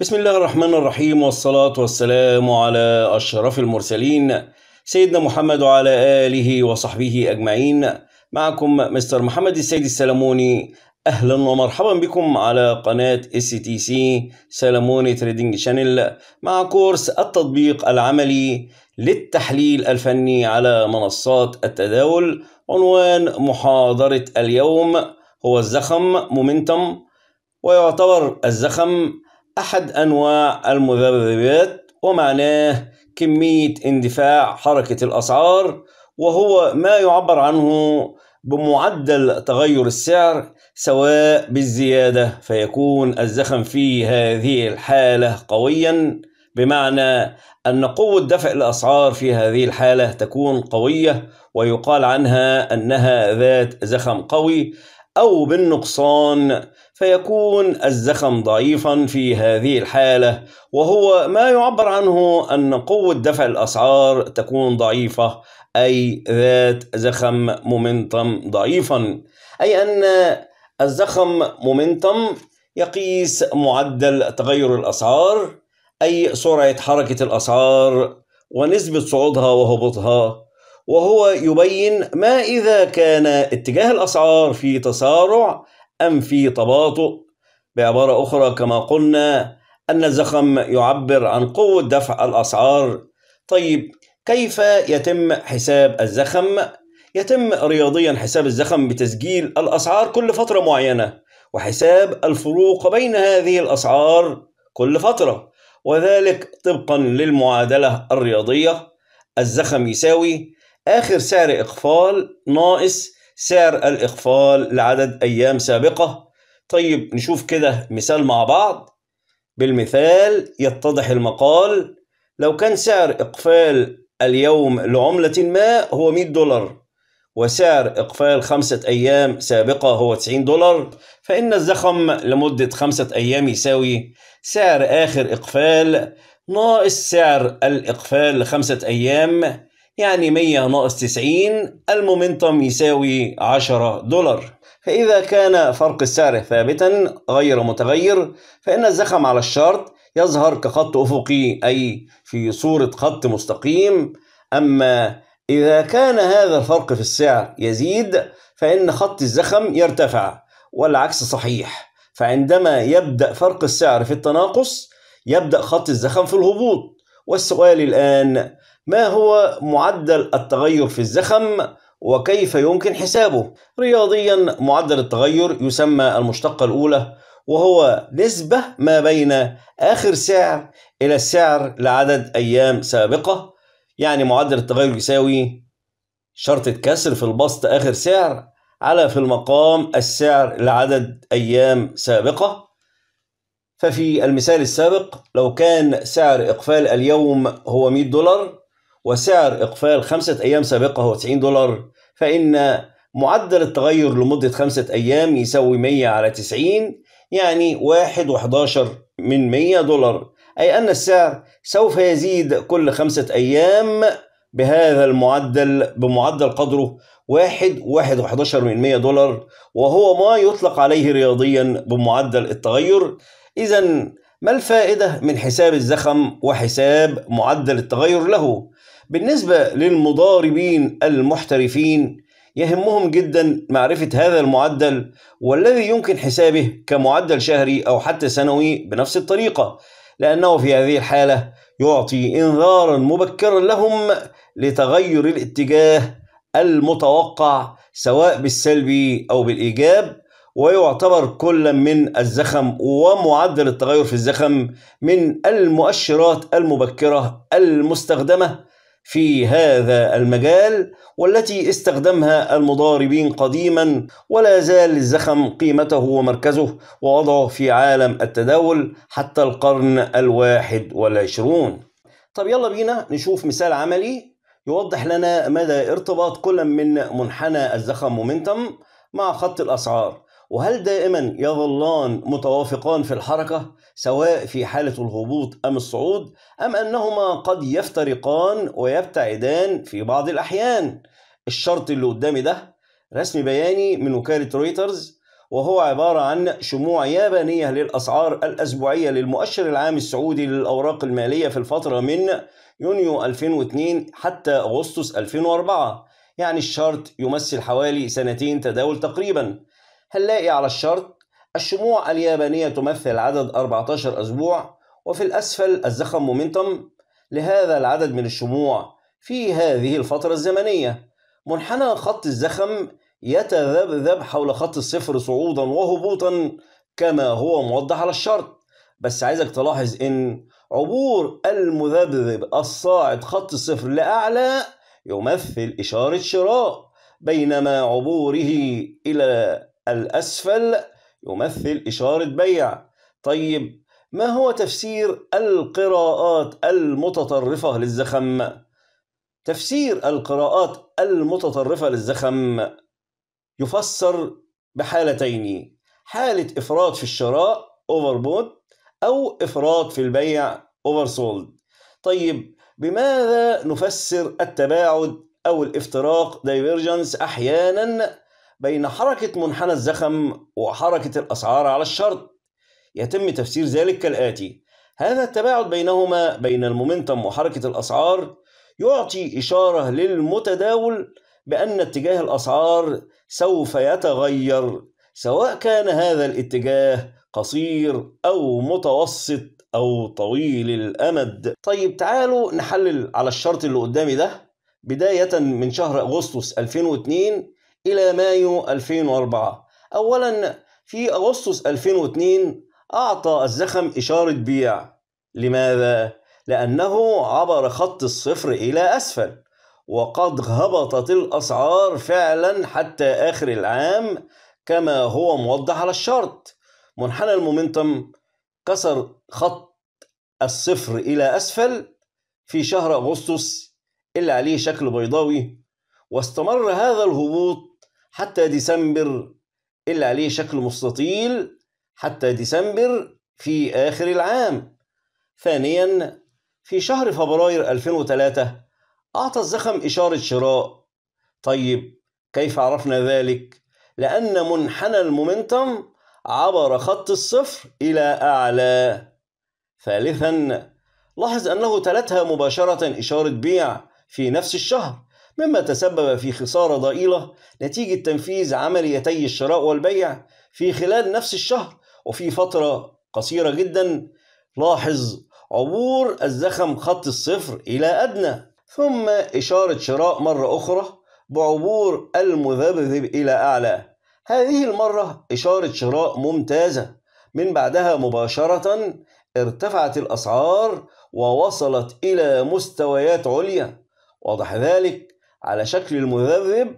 بسم الله الرحمن الرحيم والصلاة والسلام على أشرف المرسلين سيدنا محمد وعلى آله وصحبه أجمعين معكم مستر محمد السيد السلموني أهلا ومرحبا بكم على قناة اس تي سي سلموني تريدنج شانل مع كورس التطبيق العملي للتحليل الفني على منصات التداول عنوان محاضرة اليوم هو الزخم مومنتم ويعتبر الزخم أحد أنواع المذبذبات ومعناه كمية اندفاع حركة الأسعار وهو ما يعبر عنه بمعدل تغير السعر سواء بالزيادة فيكون الزخم في هذه الحالة قويا بمعنى أن قوة دفع الأسعار في هذه الحالة تكون قوية ويقال عنها أنها ذات زخم قوي أو بالنقصان فيكون الزخم ضعيفا في هذه الحالة وهو ما يعبر عنه أن قوة دفع الأسعار تكون ضعيفة أي ذات زخم مومنتم ضعيفا أي أن الزخم مومنتم يقيس معدل تغير الأسعار أي سرعة حركة الأسعار ونسبة صعودها وهبوطها وهو يبين ما إذا كان اتجاه الأسعار في تسارع أم في تباطؤ بعبارة أخرى كما قلنا أن الزخم يعبر عن قوة دفع الأسعار طيب كيف يتم حساب الزخم؟ يتم رياضيا حساب الزخم بتسجيل الأسعار كل فترة معينة وحساب الفروق بين هذه الأسعار كل فترة وذلك طبقا للمعادلة الرياضية الزخم يساوي آخر سعر إقفال ناقص سعر الإقفال لعدد أيام سابقة طيب نشوف كده مثال مع بعض بالمثال يتضح المقال لو كان سعر إقفال اليوم لعملة ما هو 100 دولار وسعر إقفال خمسة أيام سابقة هو 90 دولار فإن الزخم لمدة خمسة أيام يساوي سعر آخر إقفال ناقص سعر الإقفال لخمسة أيام يعني 100 ناقص 90 المومنتم يساوي 10 دولار فإذا كان فرق السعر ثابتا غير متغير فإن الزخم على الشرط يظهر كخط أفقي أي في صورة خط مستقيم أما إذا كان هذا الفرق في السعر يزيد فإن خط الزخم يرتفع والعكس صحيح فعندما يبدأ فرق السعر في التناقص يبدأ خط الزخم في الهبوط والسؤال الآن ما هو معدل التغير في الزخم وكيف يمكن حسابه رياضيا معدل التغير يسمى المشتقة الأولى وهو نسبة ما بين آخر سعر إلى السعر لعدد أيام سابقة يعني معدل التغير يساوي شرطة كسر في البسط آخر سعر على في المقام السعر لعدد أيام سابقة ففي المثال السابق لو كان سعر إقفال اليوم هو 100 دولار وسعر إقفال خمسة أيام سابقة هو 90 دولار فإن معدل التغير لمدة خمسة أيام يساوي 100 على 90 يعني 1 و11 من 100 دولار أي أن السعر سوف يزيد كل خمسة أيام بهذا المعدل بمعدل قدره واحد واحد وحداشر من مية دولار وهو ما يطلق عليه رياضيا بمعدل التغير إذا ما الفائدة من حساب الزخم وحساب معدل التغير له بالنسبة للمضاربين المحترفين يهمهم جدا معرفة هذا المعدل والذي يمكن حسابه كمعدل شهري أو حتى سنوي بنفس الطريقة لأنه في هذه الحالة يعطي إنذارا مبكرا لهم لتغير الاتجاه المتوقع سواء بالسلبي أو بالإيجاب ويعتبر كل من الزخم ومعدل التغير في الزخم من المؤشرات المبكرة المستخدمة في هذا المجال والتي استخدمها المضاربين قديما ولا زال الزخم قيمته ومركزه ووضعه في عالم التداول حتى القرن الواحد والعشرون طب يلا بينا نشوف مثال عملي يوضح لنا مدى ارتباط كل من منحنى الزخم مومنتم مع خط الأسعار وهل دائما يظلان متوافقان في الحركة سواء في حالة الهبوط أم الصعود أم أنهما قد يفترقان ويبتعدان في بعض الأحيان الشرط اللي قدامي ده رسم بياني من وكالة رويترز وهو عبارة عن شموع يابانية للأسعار الأسبوعية للمؤشر العام السعودي للأوراق المالية في الفترة من يونيو 2002 حتى أغسطس 2004 يعني الشرط يمثل حوالي سنتين تداول تقريباً هنلاقي على الشرط الشموع اليابانية تمثل عدد 14 أسبوع وفي الأسفل الزخم مومنتم لهذا العدد من الشموع في هذه الفترة الزمنية منحنى خط الزخم يتذبذب حول خط الصفر صعودا وهبوطا كما هو موضح على الشرط بس عايزك تلاحظ ان عبور المذبذب الصاعد خط الصفر لأعلى يمثل إشارة شراء بينما عبوره إلى الأسفل يمثل إشارة بيع طيب ما هو تفسير القراءات المتطرفة للزخم؟ تفسير القراءات المتطرفة للزخم يفسر بحالتين حالة إفراط في الشراء overbought أو إفراط في البيع oversold طيب بماذا نفسر التباعد أو الافتراق divergence أحيانا بين حركة منحنى الزخم وحركة الأسعار على الشرط يتم تفسير ذلك كالآتي هذا التباعد بينهما بين المومنتم وحركة الأسعار يعطي إشارة للمتداول بأن اتجاه الأسعار سوف يتغير سواء كان هذا الاتجاه قصير أو متوسط أو طويل الأمد طيب تعالوا نحلل على الشرط اللي قدامي ده بداية من شهر أغسطس 2002 إلى مايو 2004 أولا في أغسطس 2002 أعطى الزخم إشارة بيع لماذا؟ لأنه عبر خط الصفر إلى أسفل وقد هبطت الأسعار فعلا حتى آخر العام كما هو موضح على الشرط منحنى المومنتم كسر خط الصفر إلى أسفل في شهر أغسطس اللي عليه شكل بيضاوي واستمر هذا الهبوط حتى ديسمبر اللي عليه شكل مستطيل حتى ديسمبر في آخر العام ثانيا في شهر فبراير 2003 أعطى الزخم إشارة شراء طيب كيف عرفنا ذلك؟ لأن منحنى المومنتم عبر خط الصفر إلى أعلى ثالثا لاحظ أنه تلتها مباشرة إشارة بيع في نفس الشهر مما تسبب في خسارة ضئيلة نتيجة تنفيذ عمليتي الشراء والبيع في خلال نفس الشهر وفي فترة قصيرة جدا لاحظ عبور الزخم خط الصفر إلى أدنى ثم إشارة شراء مرة أخرى بعبور المذبذب إلى أعلى هذه المرة إشارة شراء ممتازة من بعدها مباشرة ارتفعت الأسعار ووصلت إلى مستويات عليا وضح ذلك على شكل المذبذب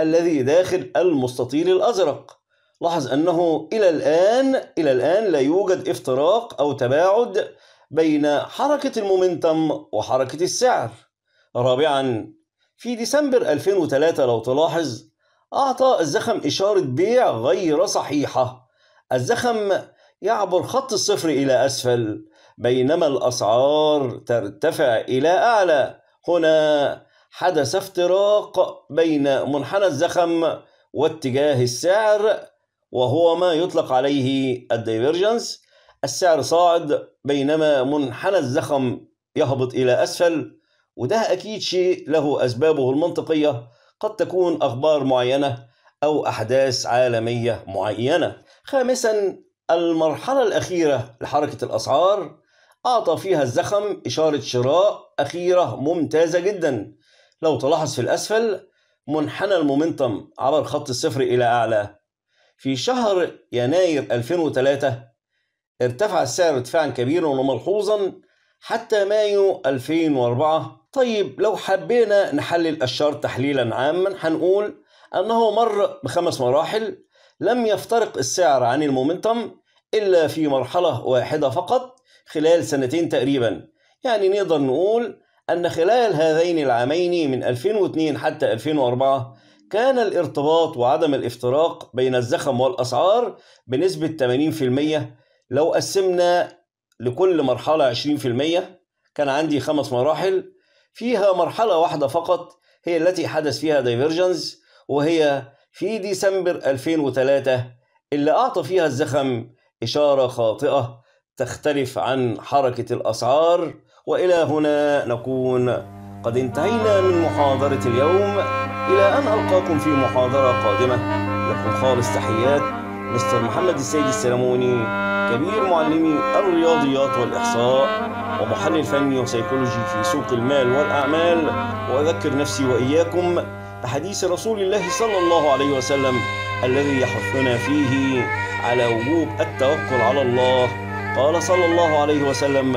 الذي داخل المستطيل الأزرق لاحظ أنه إلى الآن إلى الآن لا يوجد افتراق أو تباعد بين حركة المومنتم وحركة السعر رابعا في ديسمبر 2003 لو تلاحظ أعطى الزخم إشارة بيع غير صحيحة الزخم يعبر خط الصفر إلى أسفل بينما الأسعار ترتفع إلى أعلى هنا حدث افتراق بين منحنى الزخم واتجاه السعر وهو ما يطلق عليه الديفيرجنس السعر صاعد بينما منحنى الزخم يهبط إلى أسفل وده أكيد شيء له أسبابه المنطقية قد تكون أخبار معينة أو أحداث عالمية معينة خامسا المرحلة الأخيرة لحركة الأسعار أعطى فيها الزخم إشارة شراء أخيرة ممتازة جدا لو تلاحظ في الأسفل منحنى المومنتم عبر الخط الصفر إلى أعلى في شهر يناير 2003 ارتفع السعر ارتفاعا كبيرا وملحوظا حتى مايو 2004 طيب لو حبينا نحلل الشرط تحليلا عاما هنقول أنه مر بخمس مراحل لم يفترق السعر عن المومنتم إلا في مرحلة واحدة فقط خلال سنتين تقريبا يعني نقدر نقول أن خلال هذين العامين من 2002 حتى 2004 كان الارتباط وعدم الافتراق بين الزخم والأسعار بنسبة 80% لو قسمنا لكل مرحلة 20% كان عندي خمس مراحل فيها مرحلة واحدة فقط هي التي حدث فيها دايفرجنز وهي في ديسمبر 2003 اللي أعطى فيها الزخم إشارة خاطئة تختلف عن حركة الأسعار والى هنا نكون قد انتهينا من محاضره اليوم الى ان القاكم في محاضره قادمه لكم خالص تحيات مستر محمد السيد السلموني كبير معلمي الرياضيات والاحصاء ومحلل فني وسيكولوجي في سوق المال والاعمال واذكر نفسي واياكم بحديث رسول الله صلى الله عليه وسلم الذي يحثنا فيه على وجوب التوكل على الله قال صلى الله عليه وسلم